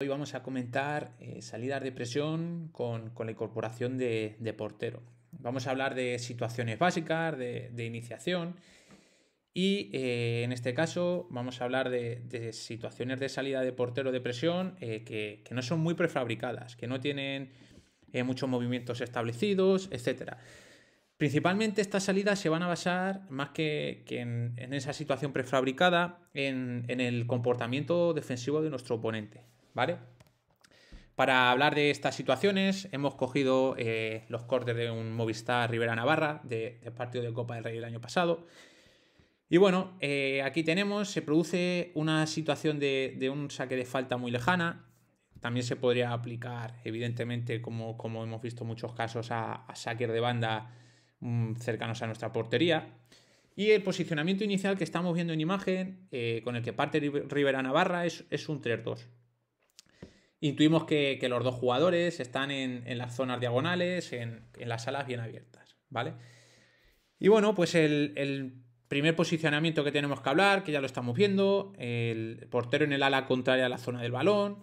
Hoy vamos a comentar eh, salidas de presión con, la incorporación de, portero. Vamos a hablar de situaciones básicas, de, iniciación y eh, en este caso vamos a hablar de, situaciones de salida de portero de presión eh, que, no son muy prefabricadas, que no tienen muchos movimientos establecidos, etc. Principalmente estas salidas se van a basar más que, en, esa situación prefabricada en el comportamiento defensivo de nuestro oponente. ¿vale? Para hablar de estas situaciones hemos cogido eh, los cortes de un Movistar Rivera Navarra del partido de Copa del Rey el año pasado. Y bueno, eh, aquí tenemos, se produce una situación de, un saque de falta muy lejana. También se podría aplicar, evidentemente, como, como hemos visto muchos casos, a, a de banda mm, cercanos a nuestra portería. Y el posicionamiento inicial que estamos viendo en imagen, eh, con el que parte Rivera Navarra, es, es un 3-2. Intuimos que, los dos jugadores están en, las zonas diagonales, en, las alas bien abiertas, ¿vale? Y bueno, pues el, primer posicionamiento que tenemos que hablar, que ya lo estamos viendo, el portero en el ala contraria a la zona del balón,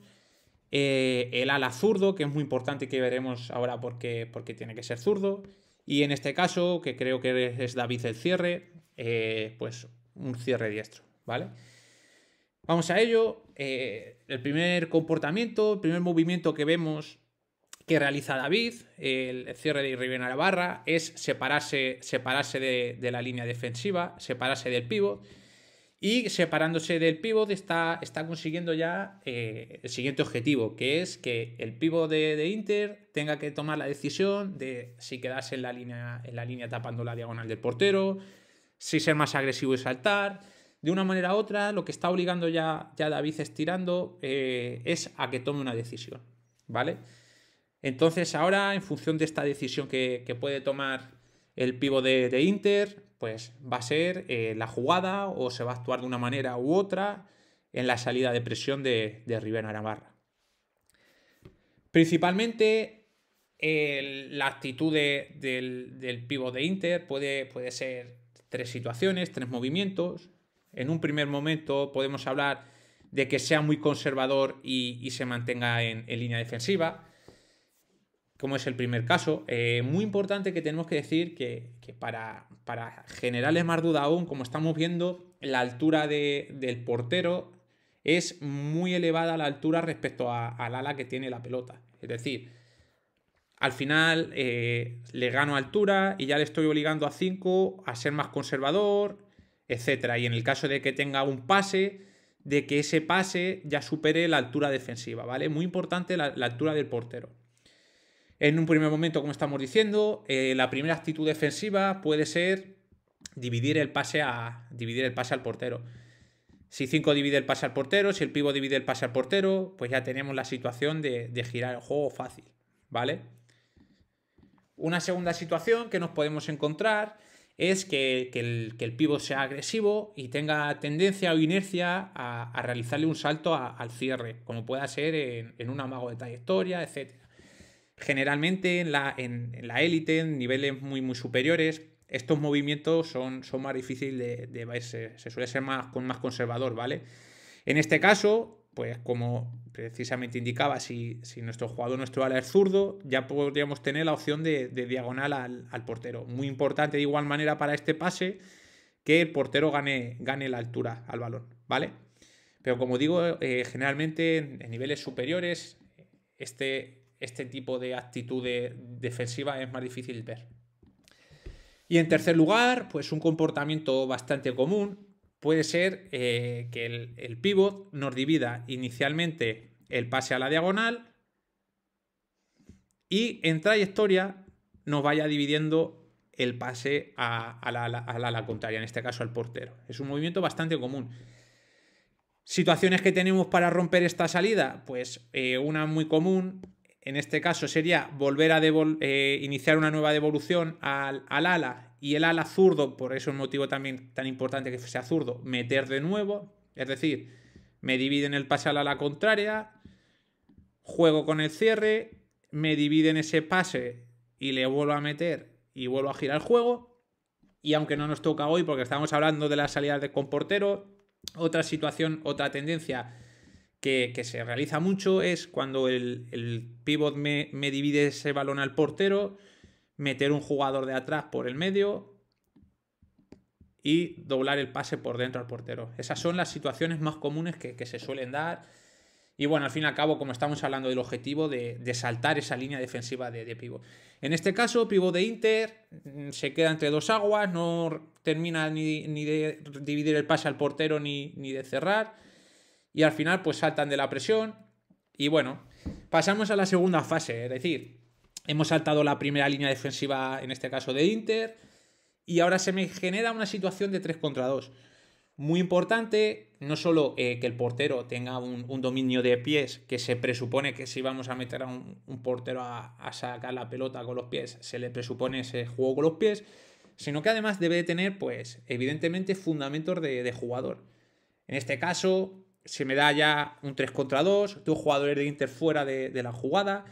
eh, el ala zurdo, que es muy importante y que veremos ahora porque, porque tiene que ser zurdo, y en este caso, que creo que es David el cierre, eh, pues un cierre diestro, ¿vale? Vamos a ello. Eh, el primer comportamiento, el primer movimiento que vemos que realiza David, el cierre de a la barra, es separarse, separarse de, la línea defensiva, separarse del pívot. Y separándose del pívot está, está consiguiendo ya eh, el siguiente objetivo, que es que el pívot de, de, Inter tenga que tomar la decisión de si quedarse en la línea, en la línea tapando la diagonal del portero, si ser más agresivo y saltar, de una manera u otra, lo que está obligando ya, ya David estirando eh, es a que tome una decisión, ¿vale? Entonces ahora, en función de esta decisión que, puede tomar el pivo de, Inter, pues va a ser eh, la jugada o se va a actuar de una manera u otra en la salida de presión de, de Rivera Navarra. Principalmente la actitud del, del pivo de Inter puede, puede ser tres situaciones, tres movimientos en un primer momento podemos hablar de que sea muy conservador y, se mantenga en, línea defensiva, como es el primer caso. Eh, muy importante que tenemos que decir que, para, generarles más duda aún, como estamos viendo, la altura del portero es muy elevada la altura respecto al ala que tiene la pelota. Es decir, al final eh, le gano altura y ya le estoy obligando a 5 a ser más conservador etc. Y en el caso de que tenga un pase, de que ese pase ya supere la altura defensiva, ¿vale? Muy importante la, altura del portero. En un primer momento, como estamos diciendo, eh, la primera actitud defensiva puede ser dividir el pase, a, dividir el pase al portero. Si 5 divide el pase al portero, si el pivo divide el pase al portero, pues ya tenemos la situación de, de, girar el juego fácil, ¿vale? Una segunda situación que nos podemos encontrar es que, el, que sea agresivo y tenga tendencia o inercia a, realizarle un salto al cierre, como pueda ser en, un amago de trayectoria, etc. Generalmente en la, élite, en niveles muy, muy superiores, estos movimientos son, son más difíciles de, de, se suele ser más, más conservador, ¿vale? En este caso, pues como precisamente indicaba, si, nuestro jugador, nuestro ala es zurdo, ya podríamos tener la opción de, diagonal al, portero. Muy importante de igual manera para este pase que el portero gane, gane la altura al balón, ¿vale? Pero como digo, eh, generalmente en, niveles superiores este, este tipo de actitud defensiva es más difícil ver. Y en tercer lugar, pues un comportamiento bastante común puede ser eh, que el, el pivot nos divida inicialmente el pase a la diagonal y en trayectoria nos vaya dividiendo el pase a, la, contraria, en este caso al portero. Es un movimiento bastante común. Situaciones que tenemos para romper esta salida, pues eh, una muy común en este caso sería volver a eh, iniciar una nueva devolución al, ala y el ala zurdo, por eso es un motivo también tan importante que sea zurdo, meter de nuevo, es decir, me dividen el pase al ala contraria, juego con el cierre, me dividen ese pase y le vuelvo a meter y vuelvo a girar el juego. Y aunque no nos toca hoy, porque estamos hablando de la salida de comportero, otra situación, otra tendencia que, se realiza mucho es cuando el, el pivot me, divide ese balón al portero, meter un jugador de atrás por el medio, y doblar el pase por dentro al portero. Esas son las situaciones más comunes que, se suelen dar. Y bueno, al fin y al cabo, como estamos hablando del objetivo de, saltar esa línea defensiva de, pivot. En este caso, pivot de Inter mm, se queda entre dos aguas, no termina ni, de dividir el pase al portero ni de cerrar y al final pues saltan de la presión y bueno, pasamos a la segunda fase, es decir, hemos saltado la primera línea defensiva en este caso de Inter y ahora se me genera una situación de 3 contra 2. Muy importante, no solo eh, que el portero tenga un, dominio de pies, que se presupone que si vamos a meter a un, portero a, sacar la pelota con los pies, se le presupone ese juego con los pies, sino que además debe tener, pues, evidentemente, fundamentos de jugador. En este caso, se me da ya un 3 contra 2, dos jugadores de Inter fuera de, la jugada.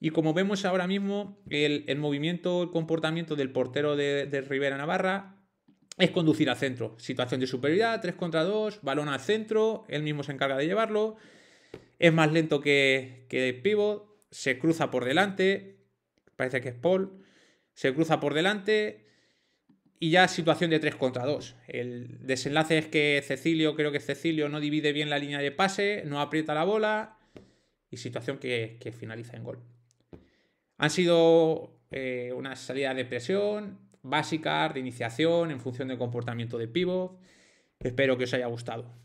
Y como vemos ahora mismo, el, movimiento, el comportamiento del portero de, Rivera Navarra es conducir al centro. Situación de superioridad, 3 contra 2, balón al centro, él mismo se encarga de llevarlo. Es más lento que, que el pivot, se cruza por delante, parece que es Paul, se cruza por delante, y ya situación de 3 contra 2. El desenlace es que Cecilio, creo que Cecilio no divide bien la línea de pase, no aprieta la bola y situación que, finaliza en gol. Han sido unas eh, una salida de presión básica, de iniciación, en función del comportamiento de pivot. Espero que os haya gustado.